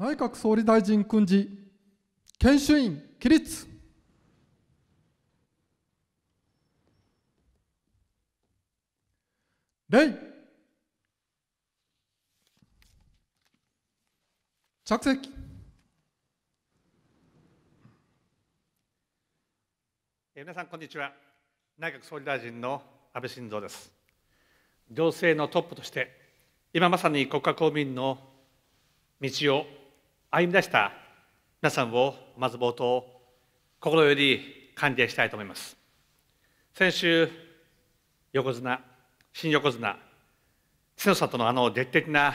内閣総理大臣訓示、研修員起立。礼着席皆さんこんにちは内閣総理大臣の安倍晋三です行政のトップとして今まさに国家公務員の道を歩み出した皆さんをまず冒頭心より歓迎したいと思います先週横綱新横綱千代里のあの劇的な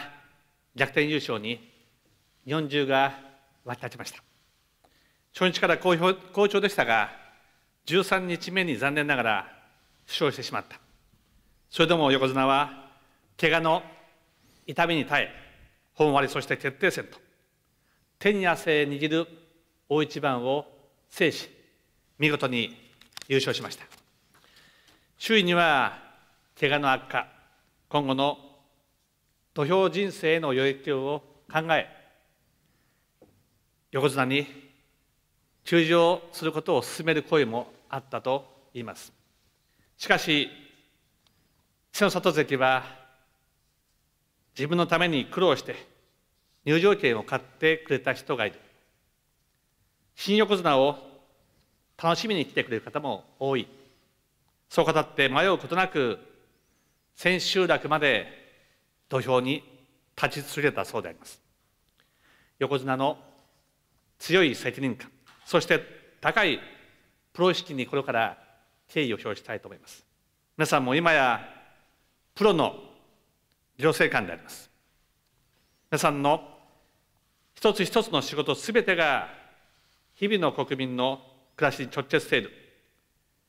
逆転優勝に日本中が沸き立ちました初日から好評好調でしたが13日目に残念ながら負傷してしまったそれでも横綱は怪我の痛みに耐え本割そして決定戦と手に汗握る大一番を制し見事に優勝しました周囲には怪我の悪化今後の土俵人生への余力を考え横綱に休場することを勧める声もあったと言いますしかし千の里関は自分のために苦労して入場券を買ってくれた人がいる新横綱を楽しみに来てくれる方も多いそう語って迷うことなく千秋楽まで土俵に立ち続けたそうであります横綱の強い責任感そして高いプロ意識にこれから敬意を表したいと思います皆さんも今やプロの女性官であります皆さんの一つ一つの仕事すべてが日々の国民の暮らしに直結している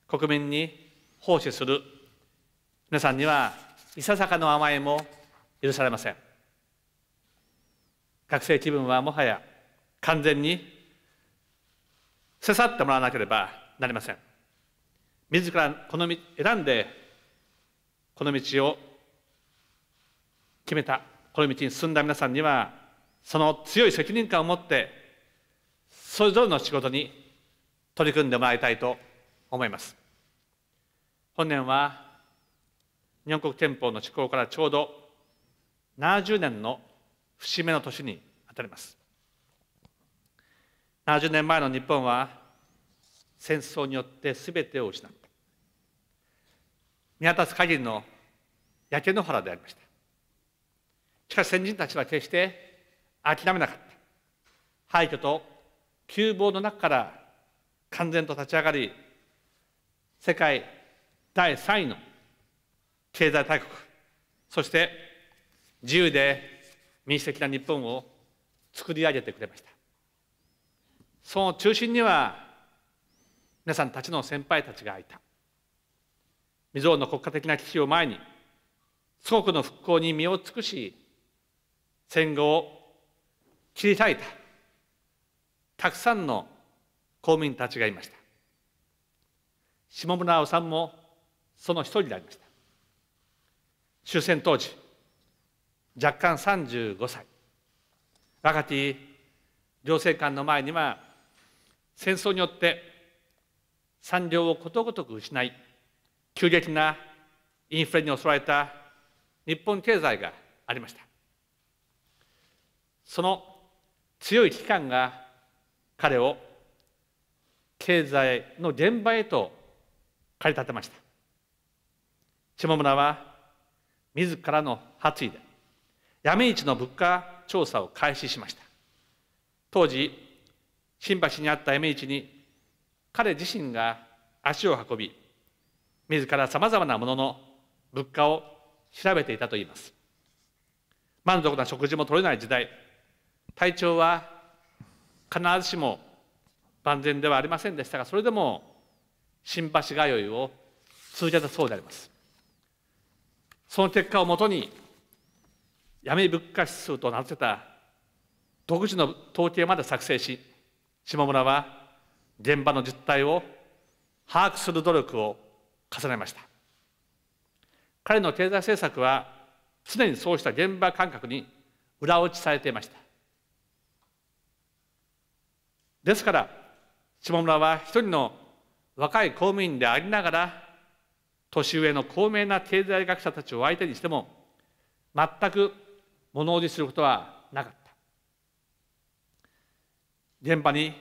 国民に奉仕する皆さんにはいささかの甘えも許されません学生気分はもはや完全にせさってもらわなければなりません自らこの道選んでこの道を決めたこの道に進んだ皆さんにはその強い責任感を持ってそれぞれの仕事に取り組んでもらいたいと思います本年は日本国憲法の施行からちょうど70年の節目の年にあたります70年前の日本は戦争によって全てを失った見渡す限りの焼け野原でありましたしかし先人たちは決して諦めなかった廃墟と窮乏の中から完全と立ち上がり世界第3位の経済大国そして自由で民主的な日本を作り上げてくれましたその中心には皆さんたちの先輩たちがいた未曾有の国家的な危機を前に祖国の復興に身を尽くし戦後切り裂いたたくさんの公民たちがいました下村んもその一人でありました終戦当時若干35歳若き行政官の前には戦争によって産業をことごとく失い急激なインフレに襲われた日本経済がありましたその強い危機感が彼を経済の現場へと駆り立てました下村は自らの発意で闇市の物価調査を開始しました当時新橋にあった闇市に彼自身が足を運び自らさまざまなものの物価を調べていたといいます満足な食事も取れない時代体調は必ずしも万全ではありませんでしたがそれでも新橋通いを通じたそうでありますその結果をもとに闇物価指数と名付けた独自の統計まで作成し下村は現場の実態を把握する努力を重ねました彼の経済政策は常にそうした現場感覚に裏打ちされていましたですから下村は一人の若い公務員でありながら年上の高名な経済学者たちを相手にしても全く物おじすることはなかった現場に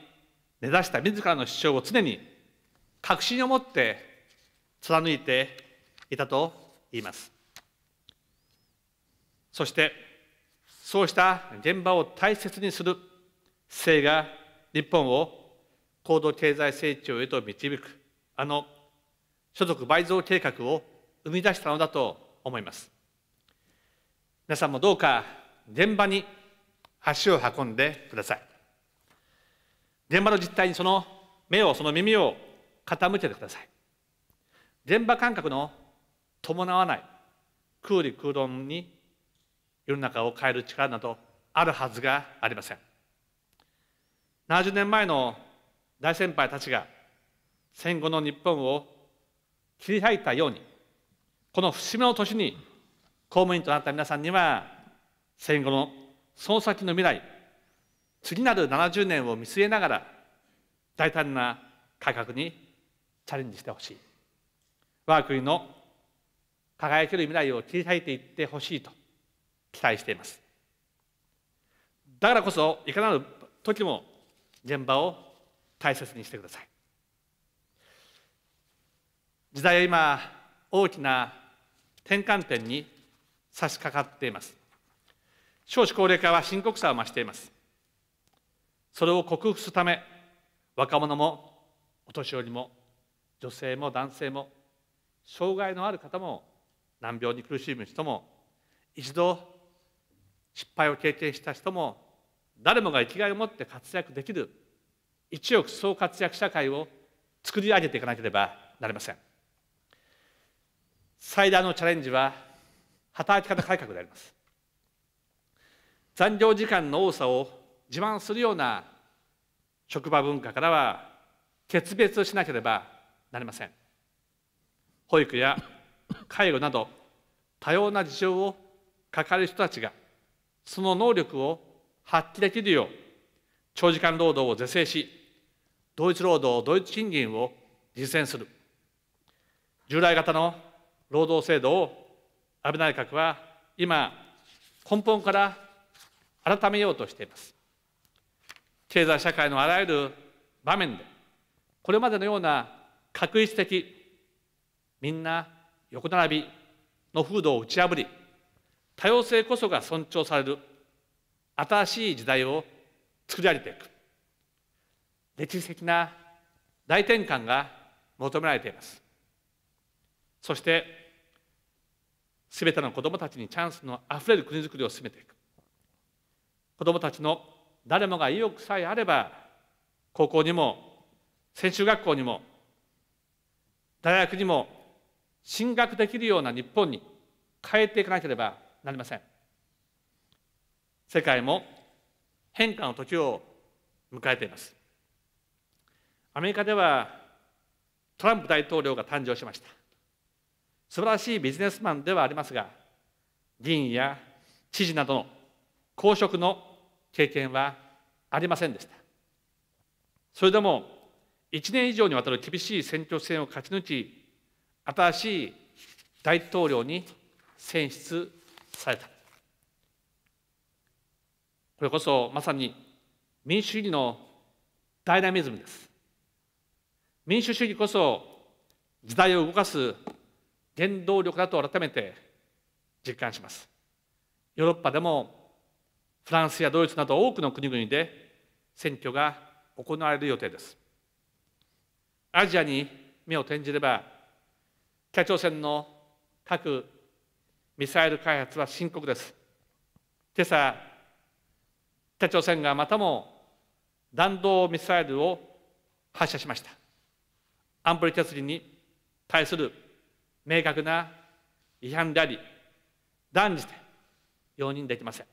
根ざした自らの主張を常に確信を持って貫いていたと言いますそしてそうした現場を大切にする姿勢が日本を高度経済成長へと導くあの所得倍増計画を生み出したのだと思います皆さんもどうか現場に足を運んでください現場の実態にその目をその耳を傾けてください現場感覚の伴わない空理空論に世の中を変える力などあるはずがありません70年前の大先輩たちが戦後の日本を切り開いたようにこの節目の年に公務員となった皆さんには戦後のその先の未来次なる70年を見据えながら大胆な改革にチャレンジしてほしい我が国の輝ける未来を切り裂いていってほしいと期待していますだからこそいかなる時も現場を大切にしてください時代は今大きな転換点に差し掛かっています少子高齢化は深刻さを増していますそれを克服するため若者もお年寄りも女性も男性も障害のある方も難病に苦しむ人も一度失敗を経験した人も誰もが生きがいを持って活躍できる一億総活躍社会を作り上げていかなければなりません最大のチャレンジは働き方改革であります残業時間の多さを自慢するような職場文化からは決別しなければなりません保育や介護など多様な事情を抱える人たちがその能力を発揮できるよう長時間労働を是正し同一労働同一賃金を実践する従来型の労働制度を安倍内閣は今根本から改めようとしています経済社会のあらゆる場面でこれまでのような画一的みんな横並びの風土を打ち破り多様性こそが尊重される新しい時代を作り上げていく歴史的な大転換が求められていますそしてすべての子どもたちにチャンスのあふれる国づくりを進めていく子どもたちの誰もが意欲さえあれば高校にも専修学校にも大学にも進学できるような日本に変えていかなければなりません世界も変化の時を迎えていますアメリカではトランプ大統領が誕生しました素晴らしいビジネスマンではありますが議員や知事などの公職の経験はありませんでしたそれでも1年以上にわたる厳しい選挙戦を勝ち抜き新しい大統領に選出されたれこそまさに民主主義のダイナミズムです。民主主義こそ時代を動かす原動力だと改めて実感します。ヨーロッパでもフランスやドイツなど多くの国々で選挙が行われる予定です。アジアに目を転じれば北朝鮮の核・ミサイル開発は深刻です。今朝北朝鮮がまたも弾道ミサイルを発射しました。安保理決議に対する明確な違反であり、断じて容認できません。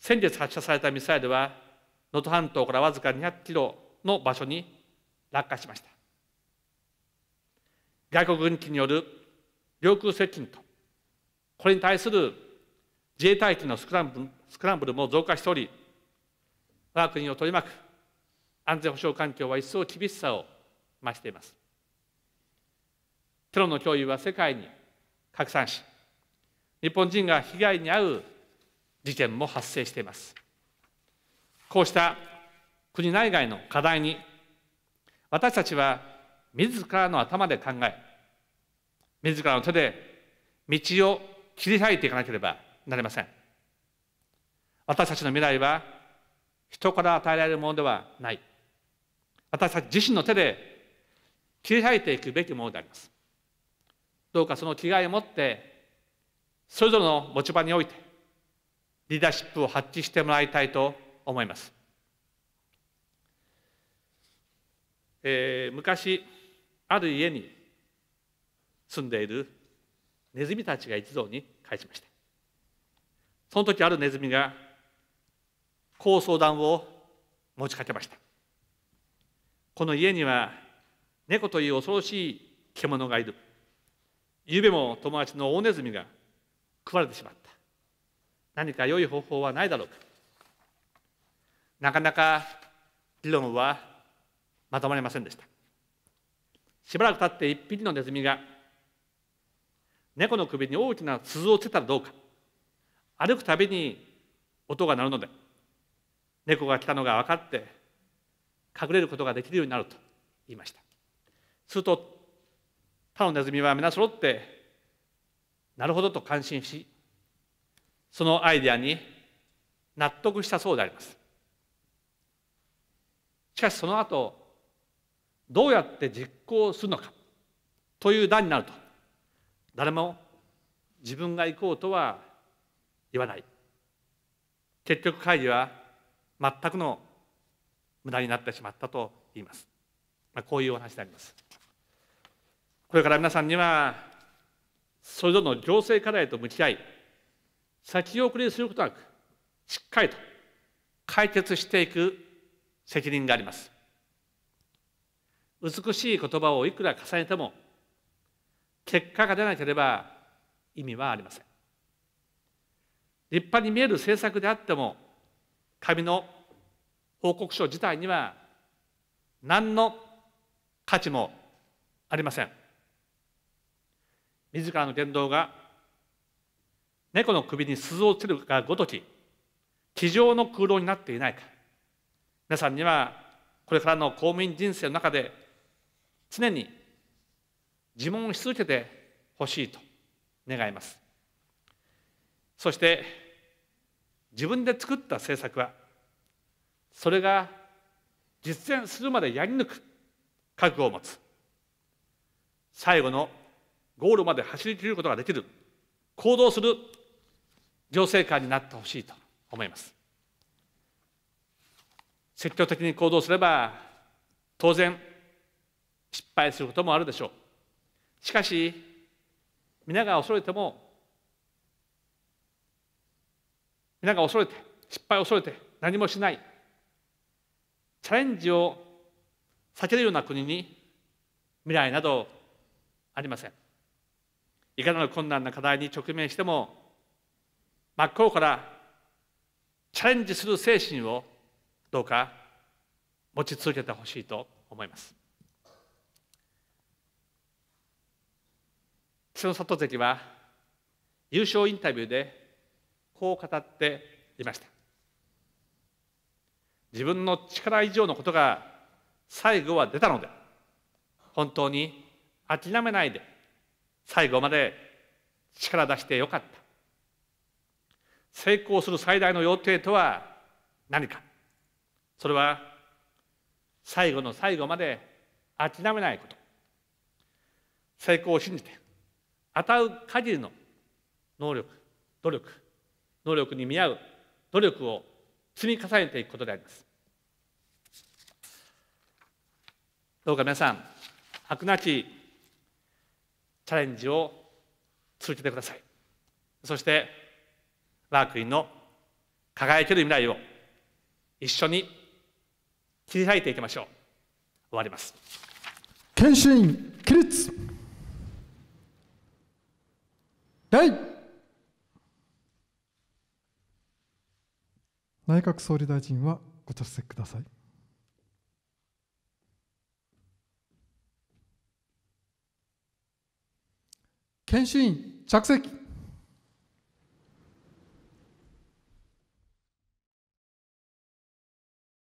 先日発射されたミサイルは、能登半島からわずか200キロの場所に落下しました。外国軍機による領空接近と、これに対する自衛隊機のスクランブルスクランブルも増加しており、我が国を取り巻く安全保障環境は一層厳しさを増しています。テロの脅威は世界に拡散し、日本人が被害に遭う事件も発生しています。こうした国内外の課題に、私たちは自らの頭で考え、自らの手で道を切り開いていかなければなりません私たちの未来は人から与えられるものではない私たち自身の手で切り裂いていくべきものでありますどうかその気概を持ってそれぞれの持ち場においてリーダーシップを発揮してもらいたいと思います、えー、昔ある家に住んでいるネズミたちが一堂に会しましたその時あるネズミがこう相談を持ちかけましたこの家には猫という恐ろしい獣がいるゆうべも友達の大ネズミが食われてしまった何か良い方法はないだろうかなかなか理論はまとまりませんでしたしばらく経って一匹のネズミが猫の首に大きな鈴をつけたらどうか歩くたびに音が鳴るので猫が来たのが分かって隠れることができるようになると言いましたすると他のネズミは皆揃ってなるほどと感心しそのアイデアに納得したそうでありますしかしその後どうやって実行するのかという段になると誰も自分が行こうとは言わない結局会議は全くの無駄になってしまったと言います、まあ、こういうお話でありますこれから皆さんにはそれぞれの行政課題と向き合い先送りすることなくしっかりと解決していく責任があります美しい言葉をいくら重ねても結果が出なければ意味はありません立派に見える政策であっても紙の報告書自体には何の価値もありません自らの言動が猫の首に鈴をつけるがごとき机上の空洞になっていないか皆さんにはこれからの公務員人生の中で常に自問し続けてほしいと願いますそして自分で作った政策はそれが実践するまでやり抜く覚悟を持つ最後のゴールまで走りきることができる行動する行政官になってほしいと思います積極的に行動すれば当然失敗することもあるでしょうしかし皆が恐れてもんが恐れて失敗を恐れて何もしないチャレンジを避けるような国に未来などありませんいかなる困難な課題に直面しても真っ向からチャレンジする精神をどうか持ち続けてほしいと思います瀬野里関は優勝インタビューでこう語っていました自分の力以上のことが最後は出たので本当に諦めないで最後まで力出してよかった成功する最大の要諦とは何かそれは最後の最後まで諦めないこと成功を信じて与うる限りの能力努力能力に見合う努力を積み重ねていくことでありますどうか皆さん飽くなきチャレンジを続けてくださいそして我が国の輝ける未来を一緒に切り開いていきましょう終わります謙信起立第内閣総理大臣はご着席ください。研修員着席